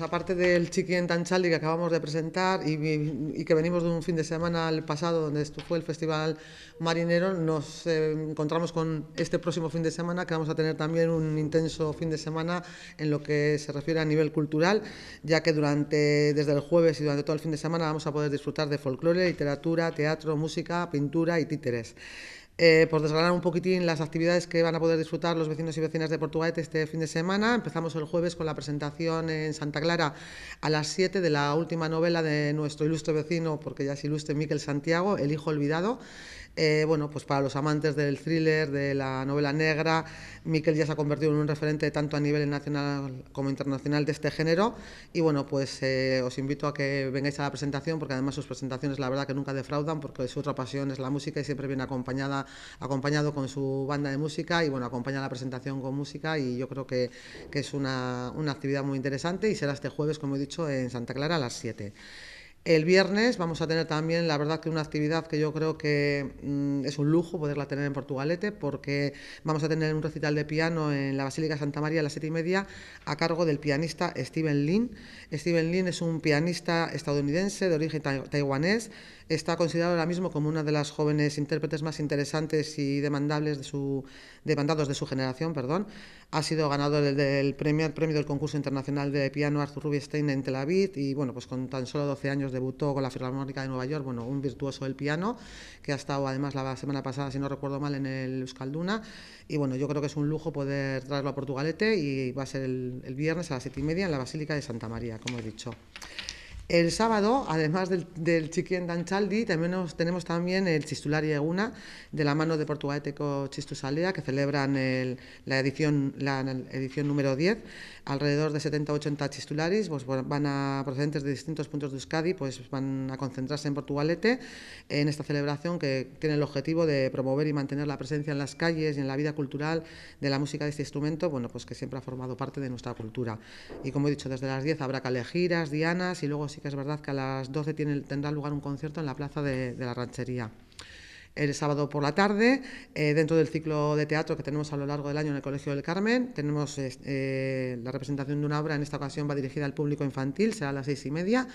Pues aparte del Chiqui Tanchaldi que acabamos de presentar y, que venimos de un fin de semana al pasado donde estuvo fue el Festival Marinero, nos eh, encontramos con este próximo fin de semana que vamos a tener también un intenso fin de semana en lo que se refiere a nivel cultural, ya que durante desde el jueves y durante todo el fin de semana vamos a poder disfrutar de folclore, literatura, teatro, música, pintura y títeres. Eh, ...por desgranar un poquitín las actividades que van a poder disfrutar los vecinos y vecinas de Portugalete este fin de semana. Empezamos el jueves con la presentación en Santa Clara a las 7 de la última novela de nuestro ilustre vecino, porque ya es ilustre Miquel Santiago, El Hijo Olvidado. Eh, bueno, pues para los amantes del thriller, de la novela negra, Miquel ya se ha convertido en un referente tanto a nivel nacional como internacional de este género. Y bueno, pues eh, os invito a que vengáis a la presentación, porque además sus presentaciones la verdad que nunca defraudan, porque su otra pasión es la música y siempre viene acompañada acompañado con su banda de música y bueno, acompaña la presentación con música y yo creo que, es una, una actividad muy interesante y será este jueves, como he dicho, en Santa Clara a las 7. El viernes vamos a tener también, la verdad, que una actividad que yo creo que mm, es un lujo poderla tener en Portugalete, porque vamos a tener un recital de piano en la Basílica Santa María a las siete y media a cargo del pianista Steven Lin. Steven Lin es un pianista estadounidense de origen taiwanés, está considerado ahora mismo como una de las jóvenes intérpretes más interesantes y demandables de su, demandados de su generación. Perdón. Ha sido ganador del, premio, premio del concurso internacional de piano Arthur Rubinstein en Tel Aviv y, bueno, pues con tan solo 12 años debutó con la Filarmónica de Nueva York, bueno, un virtuoso del piano, que ha estado además la semana pasada, si no recuerdo mal, en el Euskalduna. Y bueno, yo creo que es un lujo poder traerlo a Portugalete y va a ser el, el viernes a las siete y media en la Basílica de Santa María, como he dicho. El sábado, además del, del Chiquien Danchaldi, también tenemos también el y Eguna, de la mano de Portugaleteco Chistusalea, que celebran la, edición, la, edición número 10. Alrededor de 70-80 chistularis, pues, van a, procedentes de distintos puntos de Euskadi, pues van a concentrarse en Portugalete, en esta celebración que tiene el objetivo de promover y mantener la presencia en las calles y en la vida cultural de la música de este instrumento, bueno, pues que siempre ha formado parte de nuestra cultura. Y como he dicho, desde las 10 habrá calejiras, dianas y luego que es verdad que a las 12 tendrá lugar un concierto en la plaza de la ranchería el sábado por la tarde, eh, dentro del ciclo de teatro que tenemos a lo largo del año en el Colegio del Carmen. Tenemos eh, eh, la representación de una obra, en esta ocasión va dirigida al público infantil, será a las seis y media,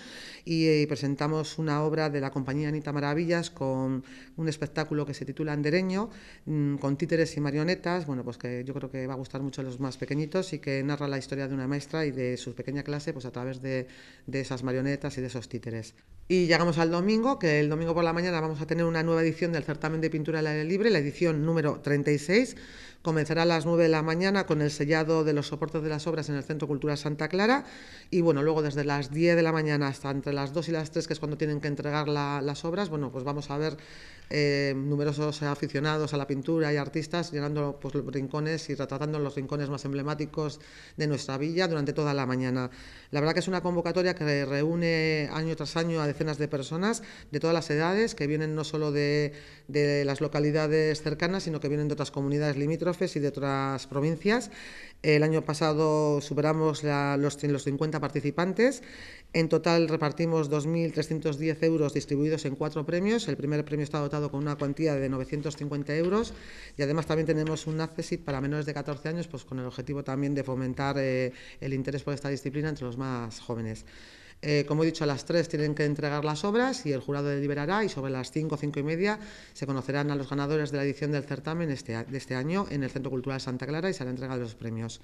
y, presentamos una obra de la compañía Anita Maravillas con un espectáculo que se titula Andereño, mm, con títeres y marionetas, bueno, pues que yo creo que va a gustar mucho a los más pequeñitos y que narra la historia de una maestra y de su pequeña clase pues a través de esas marionetas y de esos títeres. Y llegamos al domingo, que el domingo por la mañana vamos a tener una nueva edición del certamen de pintura al aire libre, la edición número 36. Comenzará a las 9 de la mañana con el sellado de los soportes de las obras en el Centro Cultura Santa Clara. Y bueno, luego desde las 10 de la mañana hasta entre las 2 y las 3, que es cuando tienen que entregar las obras, bueno, pues vamos a ver eh, numerosos aficionados a la pintura y artistas llenando pues, los rincones y retratando los rincones más emblemáticos de nuestra villa durante toda la mañana. La verdad que es una convocatoria que reúne año tras año a de personas de todas las edades que vienen no solo de, de las localidades cercanas, sino que vienen de otras comunidades limítrofes y de otras provincias. El año pasado superamos los, los 50 participantes. En total repartimos 2.310 euros distribuidos en cuatro premios. El primer premio está dotado con una cuantía de 950 euros y además también tenemos un accesit para menores de 14 años, pues con el objetivo también de fomentar eh, el interés por esta disciplina entre los más jóvenes. Eh, como he dicho, a las 3 tienen que entregar las obras y el jurado deliberará y sobre las 5, 5 y media se conocerán a los ganadores de la edición del certamen este, de este año en el Centro Cultural Santa Clara y se han entrega los premios.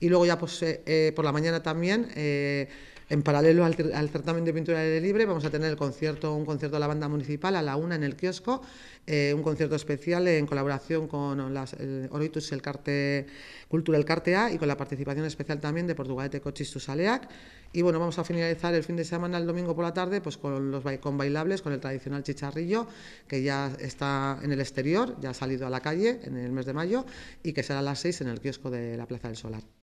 Y luego ya pues, eh, eh, por la mañana también... en paralelo al, certamen de pintura de libre, vamos a tener el concierto, un concierto de la banda municipal a la una en el kiosco, un concierto especial en colaboración con las, el Oritus el Carte, Cultura Cartea y con la participación especial también de Portugalete Cochis Aleac... Y bueno, vamos a finalizar el fin de semana, el domingo por la tarde, pues con los con bailables, con el tradicional chicharrillo, que ya está en el exterior, ya ha salido a la calle en el mes de mayo, y que será a las 6 en el kiosco de la Plaza del Solar.